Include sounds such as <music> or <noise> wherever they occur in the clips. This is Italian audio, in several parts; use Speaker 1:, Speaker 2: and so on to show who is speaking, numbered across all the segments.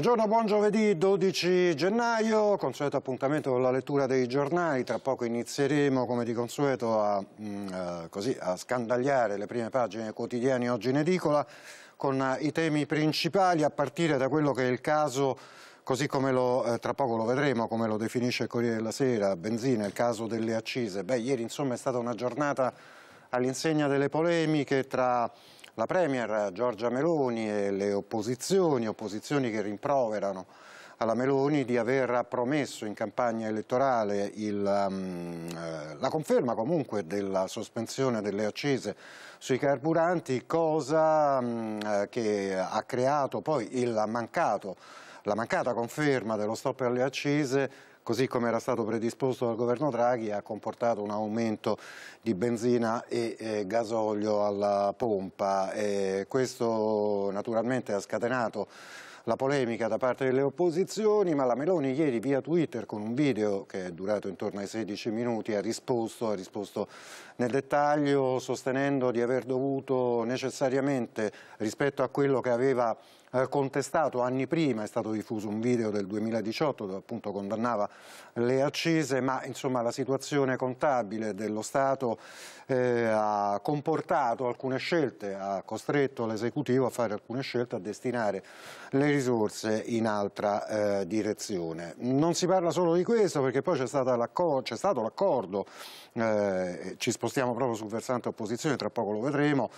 Speaker 1: Buongiorno, buon giovedì 12 gennaio, consueto appuntamento con la lettura dei giornali, tra poco inizieremo come di consueto a, mh, mm, eh, così, a scandagliare le prime pagine quotidiane oggi in edicola con eh, i temi principali a partire da quello che è il caso così come lo, eh, tra poco lo vedremo, come lo definisce il Corriere della Sera, benzina, il caso delle accise. Beh, ieri insomma è stata una giornata all'insegna delle polemiche tra la Premier eh, Giorgia Meloni e le opposizioni, opposizioni che rimproverano alla Meloni di aver promesso in campagna elettorale il, um, la conferma comunque della sospensione delle accise sui carburanti, cosa um, che ha creato poi il mancato la mancata conferma dello stop alle accise così come era stato predisposto dal governo Draghi, ha comportato un aumento di benzina e eh, gasolio alla pompa. E questo naturalmente ha scatenato la polemica da parte delle opposizioni, ma la Meloni ieri via Twitter con un video che è durato intorno ai 16 minuti ha risposto, ha risposto nel dettaglio sostenendo di aver dovuto necessariamente rispetto a quello che aveva eh, contestato anni prima, è stato diffuso un video del 2018 dove appunto condannava le accise, ma insomma la situazione contabile dello Stato eh, ha comportato alcune scelte, ha costretto l'esecutivo a fare alcune scelte, a destinare le risorse in altra eh, direzione. Non si parla solo di questo perché poi c'è stato l'accordo, eh, ci spostiamo proprio sul versante opposizione, tra poco lo vedremo,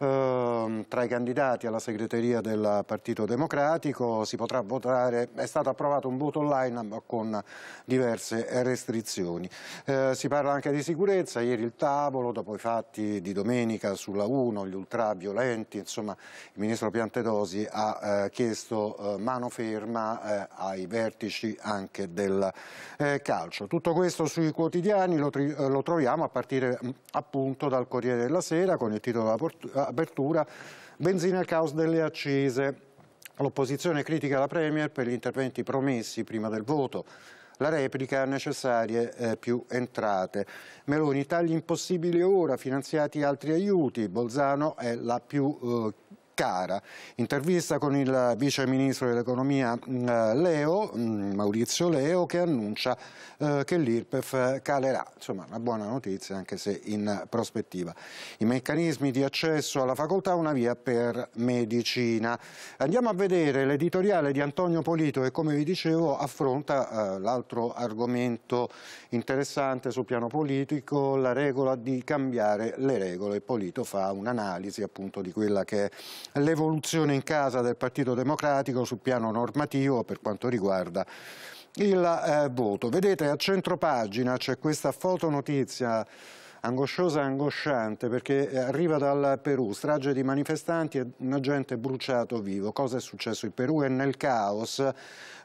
Speaker 1: Ehm, tra i candidati alla segreteria del Partito Democratico, si potrà votare, è stato approvato un voto online con diverse restrizioni. Eh, si parla anche di sicurezza, ieri il tavolo, dopo i fatti di domenica sulla 1, gli ultraviolenti, insomma il ministro Piantedosi ha eh, chiesto eh, mano ferma eh, ai vertici anche del eh, calcio. Tutto questo sui quotidiani lo, lo troviamo a partire mm, appunto dal Corriere della Sera con il titolo apertura, benzina al caos delle accise. L'opposizione critica la Premier per gli interventi promessi prima del voto. La replica necessarie eh, più entrate. Meloni, tagli impossibili ora, finanziati altri aiuti. Bolzano è la più eh, Pescara. Intervista con il vice ministro dell'economia mm, Leo, mm, Maurizio Leo, che annuncia eh, che l'IRPEF calerà. Insomma, una buona notizia anche se in prospettiva. I meccanismi di accesso alla facoltà, una via per medicina. Andiamo a vedere l'editoriale di Antonio Polito che come vi dicevo affronta eh, l'altro argomento interessante sul piano politico, la regola di cambiare le regole. Polito fa un'analisi appunto di quella che è l'evoluzione in casa del Partito Democratico sul piano normativo per quanto riguarda il eh, voto. Vedete a centro pagina c'è questa fotonotizia angosciosa e angosciante perché eh, arriva dal Perù, strage di manifestanti e un agente bruciato vivo. Cosa è successo? Il Perù è nel caos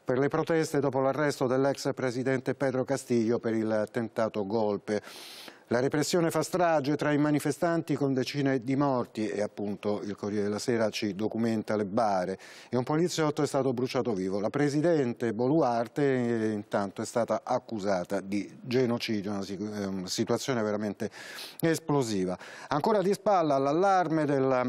Speaker 1: per le proteste dopo l'arresto dell'ex presidente Pedro Castillo per il tentato golpe. La repressione fa strage tra i manifestanti con decine di morti e appunto il Corriere della Sera ci documenta le bare e un poliziotto è stato bruciato vivo. La presidente Boluarte eh, intanto è stata accusata di genocidio, eh, una situazione veramente esplosiva. Ancora di spalla l'allarme della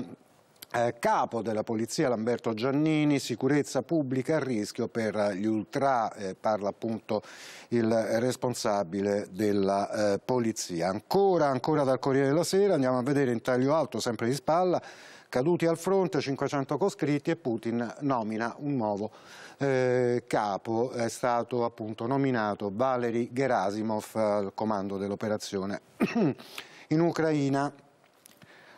Speaker 1: eh, capo della polizia Lamberto Giannini, sicurezza pubblica a rischio per gli ultra, eh, parla appunto il responsabile della eh, polizia. Ancora, ancora dal Corriere della Sera, andiamo a vedere in taglio alto, sempre di spalla, caduti al fronte, 500 coscritti e Putin nomina un nuovo eh, capo, è stato appunto nominato Valery Gerasimov al comando dell'operazione <clears throat> in Ucraina.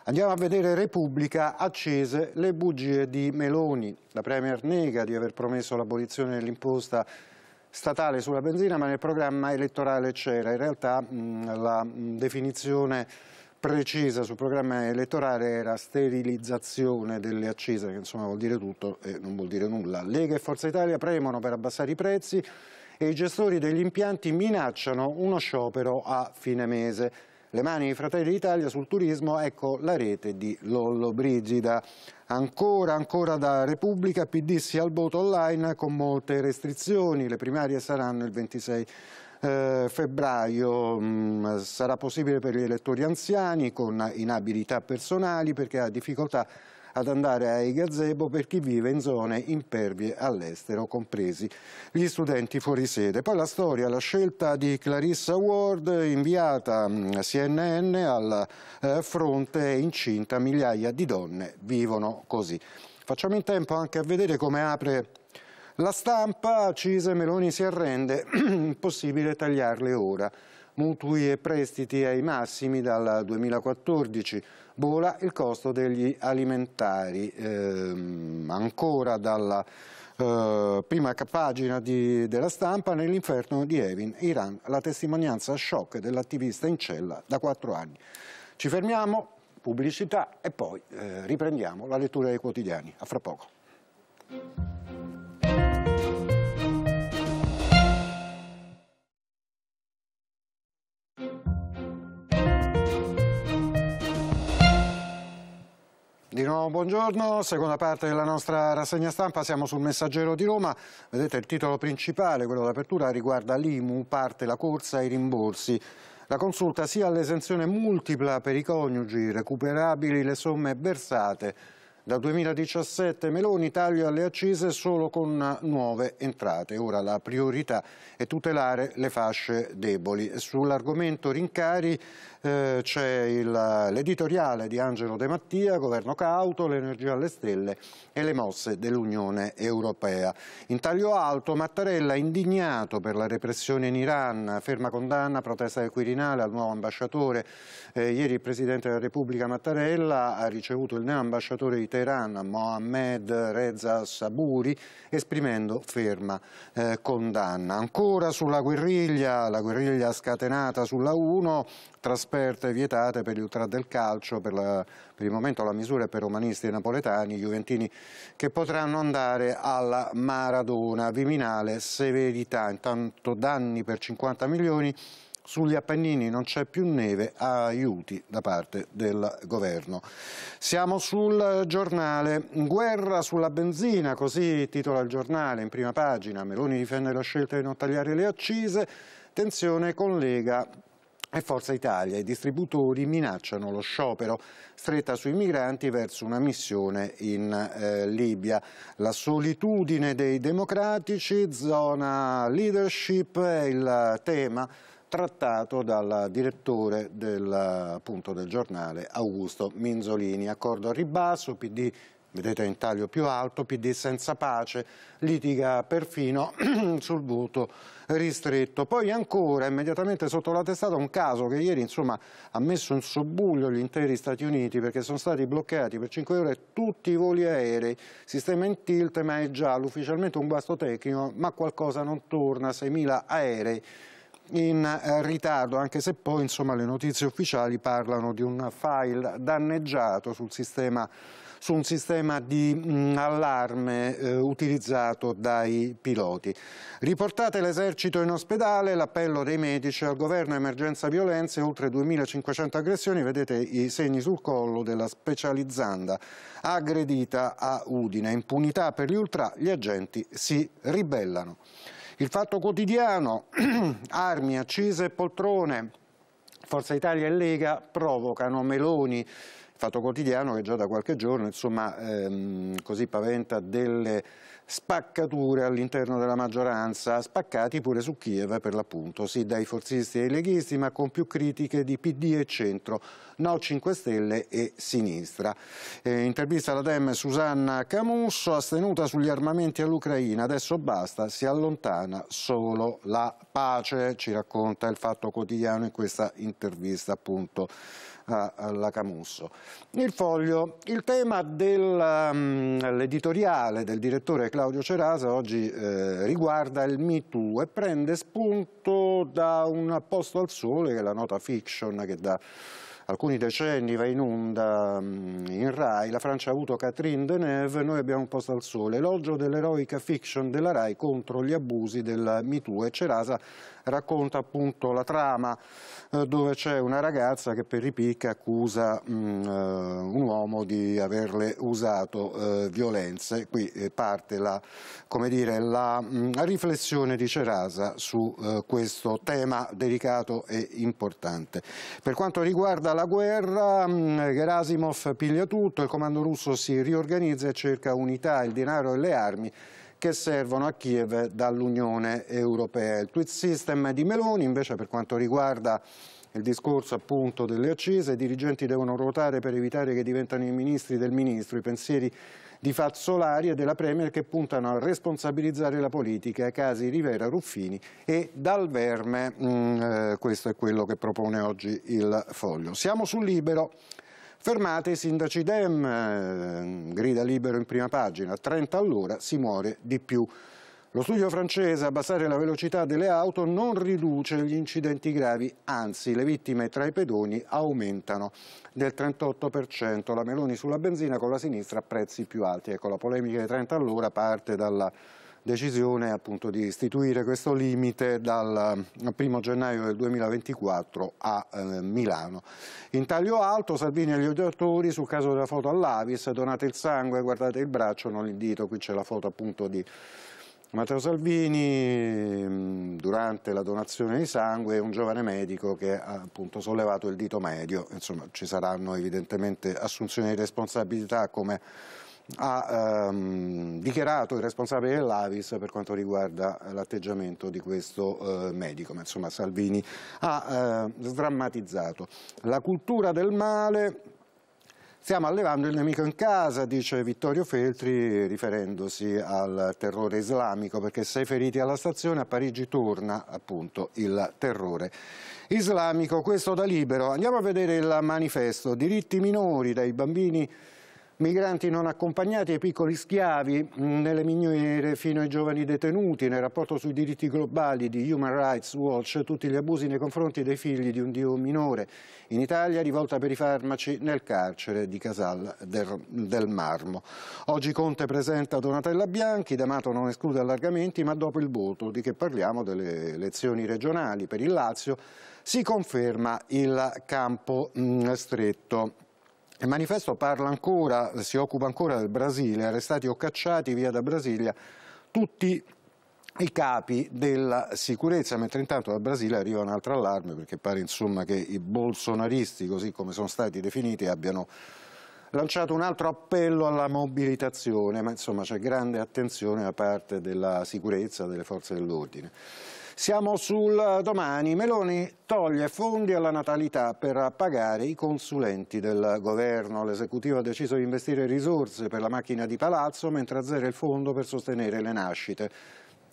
Speaker 1: Andiamo a vedere Repubblica accese le bugie di Meloni. La Premier nega di aver promesso l'abolizione dell'imposta statale sulla benzina, ma nel programma elettorale c'era. In realtà mh, la mh, definizione precisa sul programma elettorale era sterilizzazione delle accise, che insomma vuol dire tutto e non vuol dire nulla. Lega e Forza Italia premono per abbassare i prezzi e i gestori degli impianti minacciano uno sciopero a fine mese le mani di Fratelli d'Italia sul turismo, ecco la rete di Lollo Brigida. Ancora, ancora da Repubblica, PD si al voto online con molte restrizioni, le primarie saranno il 26 eh, febbraio mh, mm, sarà possibile per gli elettori anziani con inabilità personali perché ha difficoltà ad andare ai gazebo per chi vive in zone impervie all'estero, compresi gli studenti fuori sede. Poi la storia, la scelta di Clarissa Ward, inviata mm, CNN al eh, fronte incinta, migliaia di donne vivono così. Facciamo in tempo anche a vedere come apre la stampa, Cise Meloni si arrende, <clears throat> impossibile tagliarle ora. Mutui e prestiti ai massimi dal 2014, Bola il costo degli alimentari. Eh, ancora dalla eh, prima pagina di, della stampa, nell'inferno di Evin, Iran, la testimonianza shock dell'attivista in cella da quattro anni. Ci fermiamo, pubblicità e poi eh, riprendiamo la lettura dei quotidiani. A fra poco. Di nuovo buongiorno, seconda parte della nostra rassegna stampa, siamo sul Messaggero di Roma, vedete il titolo principale, quello d'apertura, riguarda l'IMU, parte la corsa ai rimborsi. La consulta sia all'esenzione multipla per i coniugi, recuperabili le somme versate. Dal 2017 Meloni taglia le accise solo con nuove entrate. Ora la priorità è tutelare le fasce deboli. Sull'argomento rincari eh, c'è l'editoriale di Angelo De Mattia, governo cauto, l'energia alle stelle e le mosse dell'Unione Europea. In taglio alto Mattarella indignato per la repressione in Iran, ferma condanna, protesta del Quirinale al nuovo ambasciatore. Eh, ieri il Presidente della Repubblica Mattarella ha ricevuto il neo ambasciatore di Teheran, Mohammed Reza Saburi, esprimendo ferma eh, condanna. Ancora sulla guerriglia, la guerriglia scatenata sulla 1, trasferte vietate per il Tra del Calcio, per, la, per il momento la misura è per romanisti e napoletani, juventini che potranno andare alla Maradona, Viminale, severità, intanto danni per 50 milioni, sugli Appennini non c'è più neve, aiuti da parte del governo. Siamo sul giornale, guerra sulla benzina, così titola il giornale in prima pagina, Meloni difende la scelta di non tagliare le accise, tensione con Lega e Forza Italia. I distributori minacciano lo sciopero stretta sui migranti verso una missione in eh, Libia. La solitudine dei democratici, zona leadership è il tema trattato dal direttore del, appunto, del giornale Augusto Minzolini. Accordo a ribasso, PD vedete in taglio più alto, PD senza pace, litiga perfino <clears throat> sul voto ristretto. Poi ancora, immediatamente sotto la testata, un caso che ieri insomma, ha messo in subbuglio gli interi Stati Uniti perché sono stati bloccati per 5 ore tutti i voli aerei, sistema in tilt ma è già ufficialmente un guasto tecnico, ma qualcosa non torna, 6.000 aerei in eh, ritardo, anche se poi insomma, le notizie ufficiali parlano di un file danneggiato sul sistema su un sistema di mh, allarme eh, utilizzato dai piloti. Riportate l'esercito in ospedale, l'appello dei medici al governo emergenza violenze, oltre 2500 aggressioni, vedete i segni sul collo della specializzanda aggredita a Udine. Impunità per gli ultra, gli agenti si ribellano. Il fatto quotidiano, <clears throat> armi, accise e poltrone, Forza Italia e Lega provocano Meloni Fatto Quotidiano che già da qualche giorno insomma, ehm, così paventa delle spaccature all'interno della maggioranza, spaccati pure su Kiev per l'appunto, sì dai forzisti e ai leghisti ma con più critiche di PD e centro. No 5 Stelle e Sinistra. Eh, intervista alla Dem Susanna Camusso, astenuta sugli armamenti all'Ucraina, adesso basta, si allontana solo la pace, ci racconta il Fatto Quotidiano in questa intervista appunto alla Camusso. Il foglio, il tema dell'editoriale mm, um, del direttore Claudio Cerasa oggi eh, riguarda il Me Too e prende spunto da un apposto al sole che è la nota fiction che dà alcuni decenni va in onda mm, in Rai, la Francia ha avuto Catherine Deneuve, noi abbiamo un posto al sole, elogio dell'eroica fiction della Rai contro gli abusi del MeToo e Cerasa racconta appunto la trama eh, dove c'è una ragazza che per ripicca accusa mm, eh, un uomo di averle usato eh, violenze. Qui eh, parte la, dire, la mm, riflessione di Cerasa su questo tema delicato e importante. Per quanto riguarda la guerra, mm, Gerasimov piglia tutto, il comando russo si riorganizza e cerca unità, il denaro e le armi che servono a Kiev dall'Unione Europea. Il tweet system di Meloni invece per quanto riguarda il discorso appunto delle accise, i dirigenti devono ruotare per evitare che diventano i ministri del ministro, i pensieri di Fazzolari e della Premier che puntano a responsabilizzare la politica, casi Rivera, Ruffini e Dal Verme, mm, eh, questo è quello che propone oggi il foglio. Siamo sul libero. Fermate i sindaci Dem, eh, grida libero in prima pagina, 30 all'ora si muore di più. Lo studio francese a abbassare la velocità delle auto non riduce gli incidenti gravi, anzi le vittime tra i pedoni aumentano del 38%. La Meloni sulla benzina con la sinistra a prezzi più alti. Ecco, la polemica dei 30 all'ora parte dalla decisione appunto di istituire questo limite dal 1 eh, gennaio del 2024 a eh, Milano. In taglio alto Salvini e gli odiatori sul caso della foto all'Avis, donate il sangue, guardate il braccio, non il dito, qui c'è la foto appunto di Matteo Salvini mm, durante la donazione di sangue è un giovane medico che ha appunto sollevato il dito medio, insomma ci saranno evidentemente assunzioni di responsabilità come ha ehm, dichiarato il responsabile dell'Avis per quanto riguarda l'atteggiamento di questo eh, medico, ma insomma Salvini ha eh, sdrammatizzato. La cultura del male Stiamo allevando il nemico in casa, dice Vittorio Feltri, riferendosi al terrore islamico, perché sei feriti alla stazione a Parigi torna appunto il terrore islamico. Questo da libero. Andiamo a vedere il manifesto. Diritti minori dai bambini migranti non accompagnati e piccoli schiavi mm, nelle miniere fino ai giovani detenuti, nel rapporto sui diritti globali di Human Rights Watch, tutti gli abusi nei confronti dei figli di un dio minore. In Italia rivolta per i farmaci nel carcere di Casal del, del Marmo. Oggi Conte presenta Donatella Bianchi, D'Amato non esclude allargamenti, ma dopo il voto di che parliamo delle elezioni regionali per il Lazio si conferma il campo mh, mm, stretto. Il manifesto parla ancora, si occupa ancora del Brasile, arrestati o cacciati via da Brasilia tutti i capi della sicurezza, mentre intanto dal Brasile arriva un altro allarme perché pare insomma, che i bolsonaristi, così come sono stati definiti, abbiano lanciato un altro appello alla mobilitazione, ma insomma c'è grande attenzione da parte della sicurezza, delle forze dell'ordine. Siamo sul eh, domani. Meloni toglie fondi alla natalità per pagare i consulenti del governo. L'esecutivo ha deciso di investire risorse per la macchina di palazzo mentre azzera il fondo per sostenere le nascite.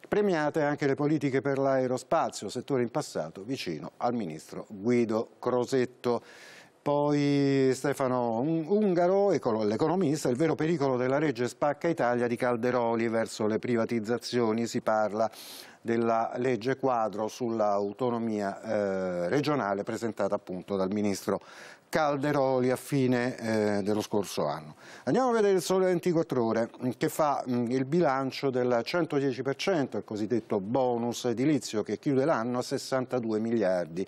Speaker 1: Premiate anche le politiche per l'aerospazio, settore in passato vicino al ministro Guido Crosetto. Poi Stefano Ungaro, l'economista, il vero pericolo della legge Spacca Italia di Calderoli verso le privatizzazioni, si parla della legge quadro sull'autonomia eh, regionale presentata appunto dal ministro Calderoli a fine eh, dello scorso anno. Andiamo a vedere il Sole 24 Ore che fa mh, mm, il bilancio del 110%, il cosiddetto bonus edilizio che chiude l'anno a 62 miliardi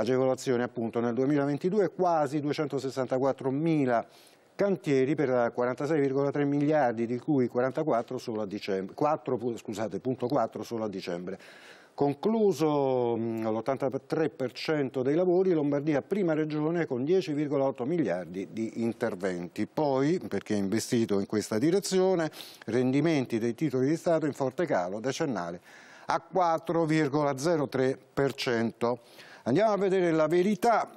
Speaker 1: agevolazioni appunto nel 2022 quasi 264 mila cantieri per 46,3 miliardi di cui 44 solo a dicembre, 4, scusate, solo a dicembre. Concluso l'83% dei lavori, Lombardia prima regione con 10,8 miliardi di interventi. Poi, perché è investito in questa direzione, rendimenti dei titoli di Stato in forte calo decennale a 4,03%. Andiamo a vedere la verità.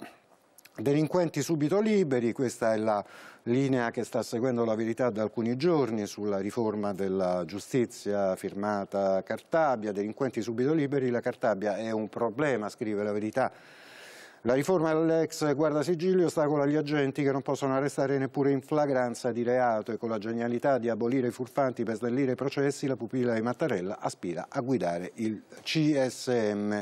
Speaker 1: Delinquenti subito liberi, questa è la linea che sta seguendo la verità da alcuni giorni sulla riforma della giustizia firmata Cartabia, delinquenti subito liberi, la Cartabia è un problema, scrive la verità. La riforma dell'ex guardasigilio ostacola gli agenti che non possono arrestare neppure in flagranza di reato e con la genialità di abolire i furfanti per snellire i processi la pupilla di Mattarella aspira a guidare il CSM.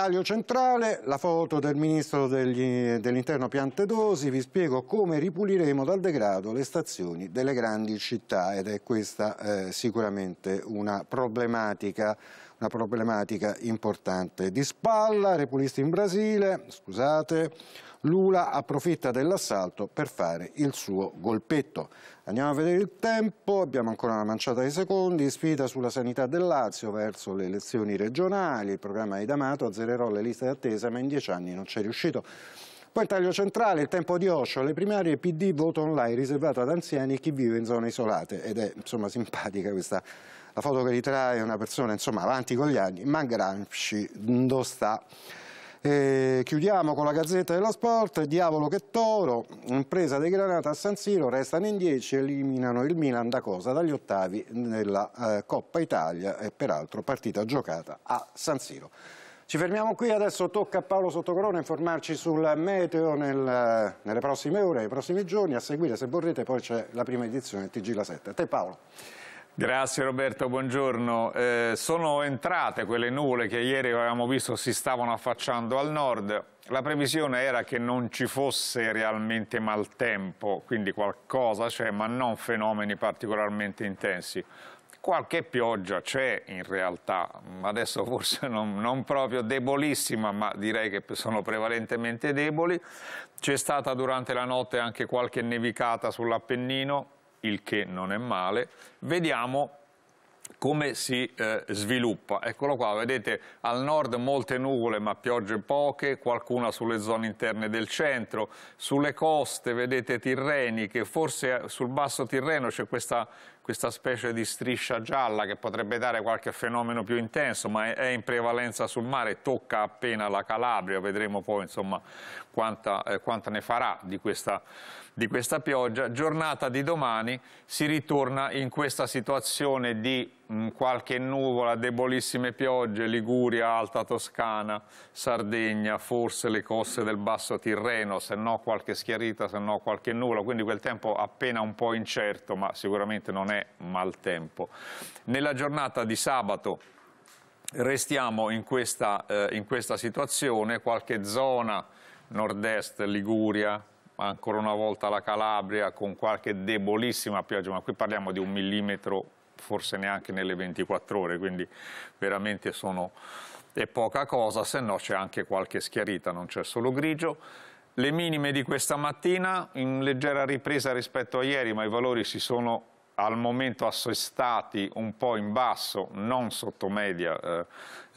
Speaker 1: Taglio centrale, la foto del ministro dell'interno Piantedosi, vi spiego come ripuliremo dal degrado le stazioni delle grandi città ed è questa eh, sicuramente una problematica una problematica importante. Di spalla, repulisti in Brasile, scusate, Lula approfitta dell'assalto per fare il suo golpetto. Andiamo a vedere il tempo, abbiamo ancora una manciata di secondi, sfida sulla sanità del Lazio verso le elezioni regionali, il programma di D'Amato azzererò le liste d'attesa ma in dieci anni non c'è riuscito. Poi il taglio centrale, il tempo di Osho, le primarie PD voto online riservato ad anziani e chi vive in zone isolate ed è insomma simpatica questa la foto che ritrae una persona insomma avanti con gli anni, ma Gramsci non sta. E eh, chiudiamo con la Gazzetta dello Sport, Diavolo che Toro, impresa dei Granata a San Siro, restano in 10 eliminano il Milan da cosa? Dagli ottavi nella eh, Coppa Italia e peraltro partita giocata a San Siro. Ci fermiamo qui, adesso tocca a Paolo Sottocorona informarci sul meteo nel, nelle prossime ore, nei prossimi giorni, a seguire se vorrete poi c'è la prima edizione TG La 7. A te Paolo.
Speaker 2: Grazie Roberto, buongiorno. Eh, sono entrate quelle nuvole che ieri avevamo visto si stavano affacciando al nord. La previsione era che non ci fosse realmente maltempo, quindi qualcosa c'è, ma non fenomeni particolarmente intensi. Qualche pioggia c'è in realtà, adesso forse <laughs> non, non, proprio debolissima, ma direi che sono prevalentemente deboli. C'è stata durante la notte anche qualche nevicata sull'Appennino, il che non è male, vediamo come si eh, sviluppa. Eccolo qua, vedete al nord molte nuvole ma piogge poche, qualcuna sulle zone interne del centro, sulle coste vedete tirreniche, forse eh, sul basso Tirreno c'è questa, questa, specie di striscia gialla che potrebbe dare qualche fenomeno più intenso ma è, è in prevalenza sul mare, tocca appena la Calabria, vedremo poi insomma, quanta, eh, quanta ne farà di questa di questa pioggia, giornata di domani si ritorna in questa situazione di mh, mm, qualche nuvola, debolissime piogge, Liguria, Alta Toscana, Sardegna, forse le coste del Basso Tirreno, se no qualche schiarita, se no qualche nuvola, quindi quel tempo appena un po' incerto, ma sicuramente non è maltempo. Nella giornata di sabato restiamo in questa, eh, in questa situazione, qualche zona nord-est, Liguria, ancora una volta la Calabria con qualche debolissima pioggia, ma qui parliamo di un millimetro forse neanche nelle 24 ore, quindi veramente sono... è poca cosa, se no c'è anche qualche schiarita, non c'è solo grigio. Le minime di questa mattina in leggera ripresa rispetto a ieri, ma i valori si sono al momento assestati un po' in basso, non sotto media eh,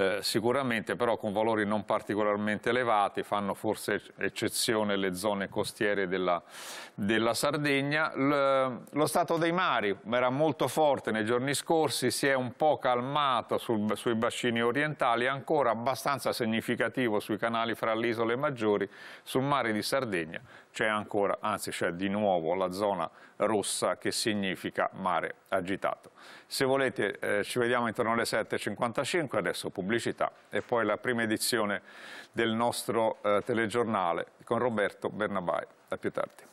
Speaker 2: eh, sicuramente però con valori non particolarmente elevati, fanno forse eccezione le zone costiere della, della Sardegna. L lo stato dei mari era molto forte nei giorni scorsi, si è un po' calmato sul, sui bacini orientali, ancora abbastanza significativo sui canali fra le isole maggiori, sul mare di Sardegna c'è ancora, anzi c'è di nuovo la zona rossa che significa mare agitato. Se volete eh, ci vediamo intorno alle 7.55, adesso pubblicità e poi la prima edizione del nostro eh, telegiornale con Roberto Bernabai. A più tardi.